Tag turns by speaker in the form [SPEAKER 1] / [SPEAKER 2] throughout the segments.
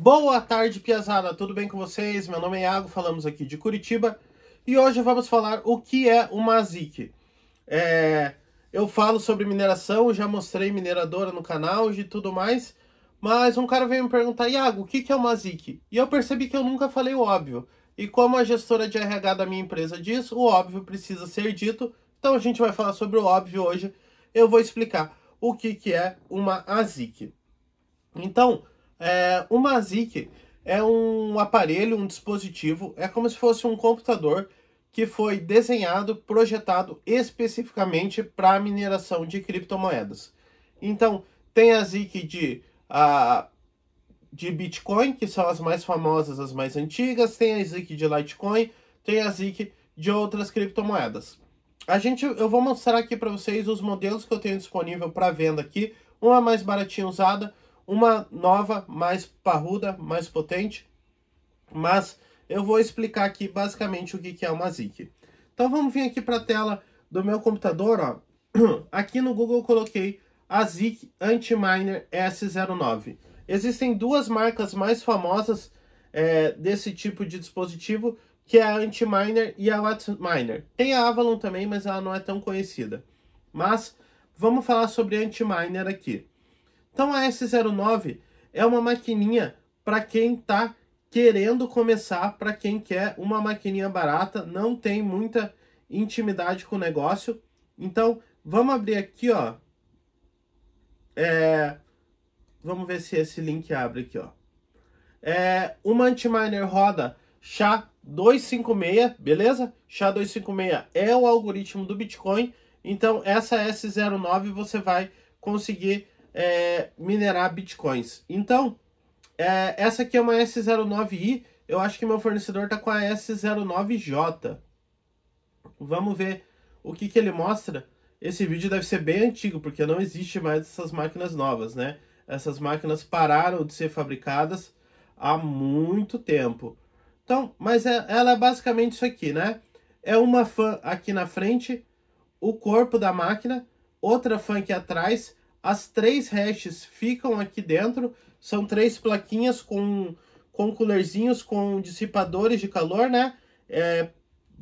[SPEAKER 1] Boa tarde, Piazada! Tudo bem com vocês? Meu nome é Iago, falamos aqui de Curitiba e hoje vamos falar o que é uma ASIC. É, eu falo sobre mineração, já mostrei mineradora no canal e tudo mais, mas um cara veio me perguntar, Iago, o que é uma ASIC? E eu percebi que eu nunca falei o óbvio. E como a gestora de RH da minha empresa diz, o óbvio precisa ser dito, então a gente vai falar sobre o óbvio hoje. Eu vou explicar o que, que é uma ASIC. Então, é, o Mazik é um aparelho, um dispositivo, é como se fosse um computador que foi desenhado, projetado especificamente para a mineração de criptomoedas. Então, tem a ZIC de, a, de Bitcoin, que são as mais famosas, as mais antigas, tem a ZIC de Litecoin, tem a ZIC de outras criptomoedas. A gente, eu vou mostrar aqui para vocês os modelos que eu tenho disponível para venda aqui, uma é mais baratinha usada, uma nova, mais parruda, mais potente, mas eu vou explicar aqui basicamente o que é uma ZIC. Então vamos vir aqui para a tela do meu computador, ó. Aqui no Google eu coloquei a ZIC Antiminer S09. Existem duas marcas mais famosas é, desse tipo de dispositivo, que é a Antiminer e a Wattminer. Tem a Avalon também, mas ela não é tão conhecida. Mas vamos falar sobre a Antiminer aqui. Então a S09 é uma maquininha para quem está querendo começar, para quem quer uma maquininha barata, não tem muita intimidade com o negócio. Então, vamos abrir aqui, ó. É... Vamos ver se esse link abre aqui, ó. É uma antiminer roda SHA 256, beleza? SHA 256 é o algoritmo do Bitcoin. Então, essa S09 você vai conseguir é, minerar bitcoins. Então, é, essa aqui é uma S09i, eu acho que meu fornecedor está com a S09J. Vamos ver o que, que ele mostra. Esse vídeo deve ser bem antigo, porque não existe mais essas máquinas novas, né? Essas máquinas pararam de ser fabricadas há muito tempo. Então, mas é, ela é basicamente isso aqui, né? É uma fan aqui na frente, o corpo da máquina, outra fan aqui atrás as três hashes ficam aqui dentro, são três plaquinhas com, com coolerzinhos, com dissipadores de calor, né? É,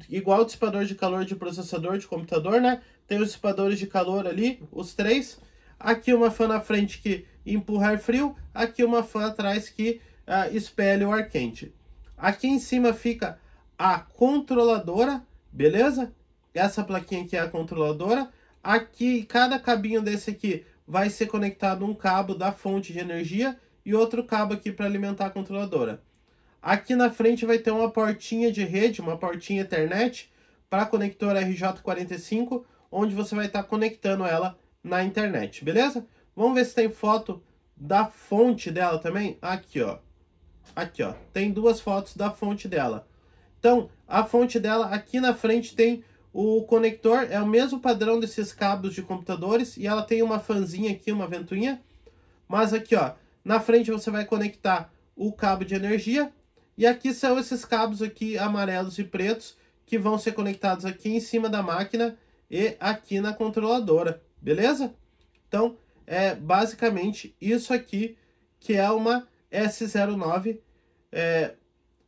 [SPEAKER 1] igual dissipador de calor de processador de computador, né? Tem os dissipadores de calor ali, os três. Aqui uma fan na frente que empurra ar frio, aqui uma fan atrás que uh, espelha o ar quente. Aqui em cima fica a controladora, beleza? Essa plaquinha aqui é a controladora. Aqui, cada cabinho desse aqui vai ser conectado um cabo da fonte de energia e outro cabo aqui para alimentar a controladora. Aqui na frente vai ter uma portinha de rede, uma portinha Ethernet para conector RJ45, onde você vai estar tá conectando ela na internet, beleza? Vamos ver se tem foto da fonte dela também? Aqui, ó. Aqui, ó. Tem duas fotos da fonte dela. Então, a fonte dela aqui na frente tem o conector é o mesmo padrão desses cabos de computadores e ela tem uma fanzinha aqui, uma ventoinha. Mas aqui, ó, na frente você vai conectar o cabo de energia. E aqui são esses cabos aqui amarelos e pretos que vão ser conectados aqui em cima da máquina e aqui na controladora, beleza? Então, é basicamente isso aqui que é uma S09 é,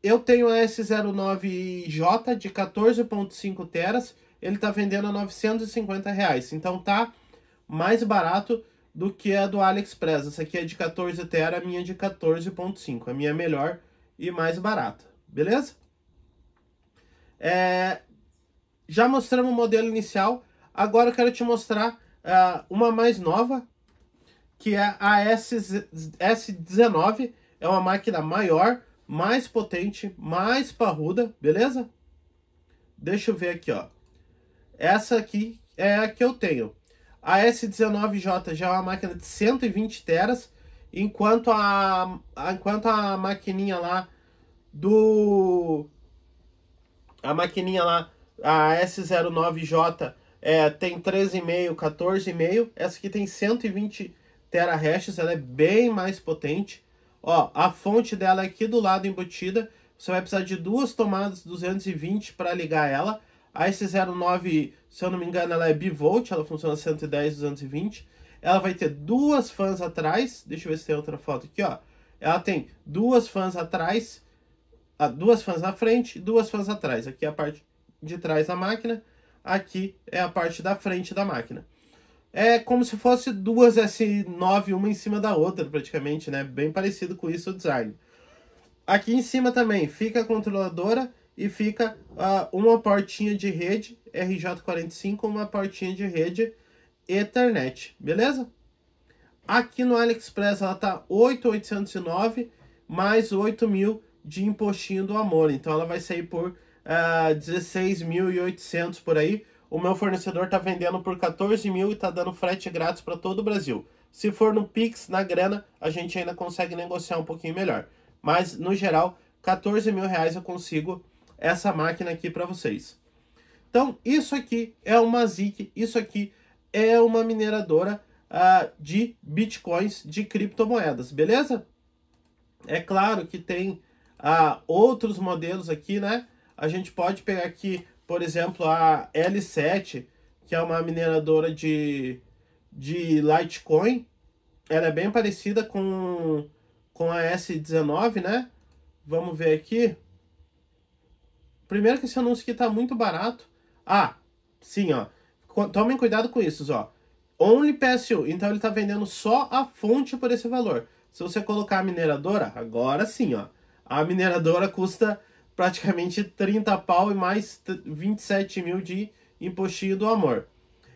[SPEAKER 1] eu tenho a S09J de 14.5 teras, ele tá vendendo a 950 reais, então tá mais barato do que a do AliExpress. Essa aqui é de 14 tera, a minha é de 14.5, a minha é melhor e mais barata, beleza? É... Já mostramos o modelo inicial, agora eu quero te mostrar uh, uma mais nova, que é a S, S19, é uma máquina maior, mais potente, mais parruda, beleza? Deixa eu ver aqui, ó. Essa aqui é a que eu tenho. A S19J já é uma máquina de 120 teras, enquanto a, enquanto a maquininha lá do... A maquininha lá, a S09J, é, tem 13,5, 14,5. Essa aqui tem 120 terahertz, ela é bem mais potente. Ó, a fonte dela é aqui do lado embutida. Você vai precisar de duas tomadas 220 para ligar ela. A S09, se eu não me engano, ela é bivolt, ela funciona 110, 220. Ela vai ter duas fãs atrás. Deixa eu ver se tem outra foto aqui, ó. Ela tem duas fãs atrás, ah, duas fãs na frente, duas fãs atrás. Aqui é a parte de trás da máquina, aqui é a parte da frente da máquina é como se fosse duas S9, uma em cima da outra, praticamente, né? Bem parecido com isso o design. Aqui em cima também fica a controladora e fica uh, uma portinha de rede RJ45, uma portinha de rede Ethernet, beleza? Aqui no AliExpress ela tá 8.809 mais 8.000 de impostinho do amor, então ela vai sair por uh, ah, 16.800 por aí, o meu fornecedor está vendendo por 14 mil e está dando frete grátis para todo o Brasil. Se for no Pix, na grana, a gente ainda consegue negociar um pouquinho melhor. Mas, no geral, 14 mil reais eu consigo essa máquina aqui para vocês. Então, isso aqui é uma ZIC, isso aqui é uma mineradora uh, de bitcoins, de criptomoedas, beleza? É claro que tem uh, outros modelos aqui, né? A gente pode pegar aqui por exemplo, a L7, que é uma mineradora de, de Litecoin, ela é bem parecida com, com a S19, né? Vamos ver aqui. Primeiro que esse anúncio aqui tá muito barato. Ah, sim, ó. Tomem cuidado com isso, ó. Only PSU, então ele tá vendendo só a fonte por esse valor. Se você colocar a mineradora, agora sim, ó. A mineradora custa praticamente 30 pau e mais 27 mil de impostinho do amor.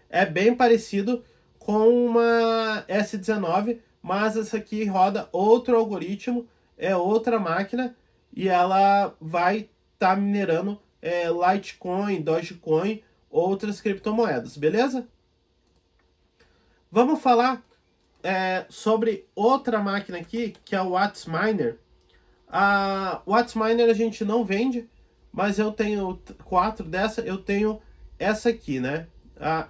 [SPEAKER 1] É bem parecido com uma S19, mas essa aqui roda outro algoritmo, é outra máquina e ela vai estar tá minerando é, Litecoin, Dogecoin, outras criptomoedas, beleza? Vamos falar é, sobre outra máquina aqui, que é o Whats Miner a Miner a gente não vende, mas eu tenho quatro dessa, eu tenho essa aqui, né? A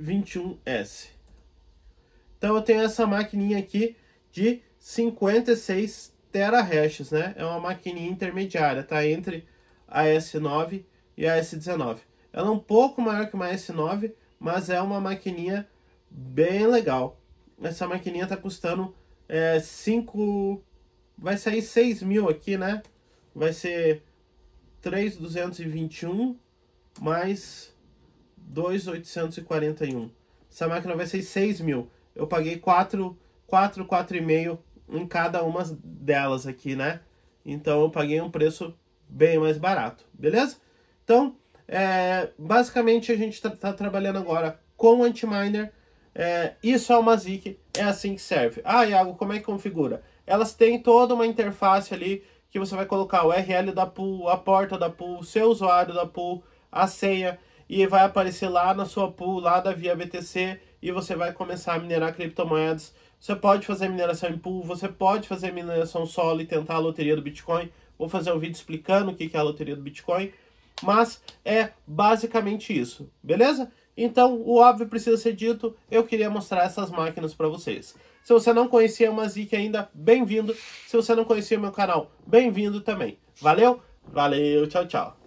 [SPEAKER 1] M21S. Então eu tenho essa maquininha aqui de 56 terahashes, né? É uma maquininha intermediária, tá? Entre a S9 e a S19. Ela é um pouco maior que uma S9, mas é uma maquininha bem legal. Essa maquininha tá custando é, Vai sair 6 mil aqui, né? Vai ser 3,221 mais 2,841. Essa máquina vai ser 6 mil. Eu paguei 4, 4, 4,5 em cada uma delas aqui, né? Então eu paguei um preço bem mais barato, beleza? Então, é, basicamente a gente está tá trabalhando agora com anti-miner. É, isso é uma ZIC, é assim que serve. Ah, Iago, como é que configura? elas têm toda uma interface ali que você vai colocar o URL da pool, a porta da pool, seu usuário da pool, a senha e vai aparecer lá na sua pool, lá da Via BTC e você vai começar a minerar criptomoedas. Você pode fazer mineração em pool, você pode fazer mineração solo e tentar a loteria do Bitcoin. Vou fazer um vídeo explicando o que é a loteria do Bitcoin. Mas é basicamente isso, beleza? Então, o óbvio precisa ser dito, eu queria mostrar essas máquinas para vocês. Se você não conhecia a Mazik ainda, bem-vindo. Se você não conhecia meu canal, bem-vindo também. Valeu? Valeu, tchau, tchau.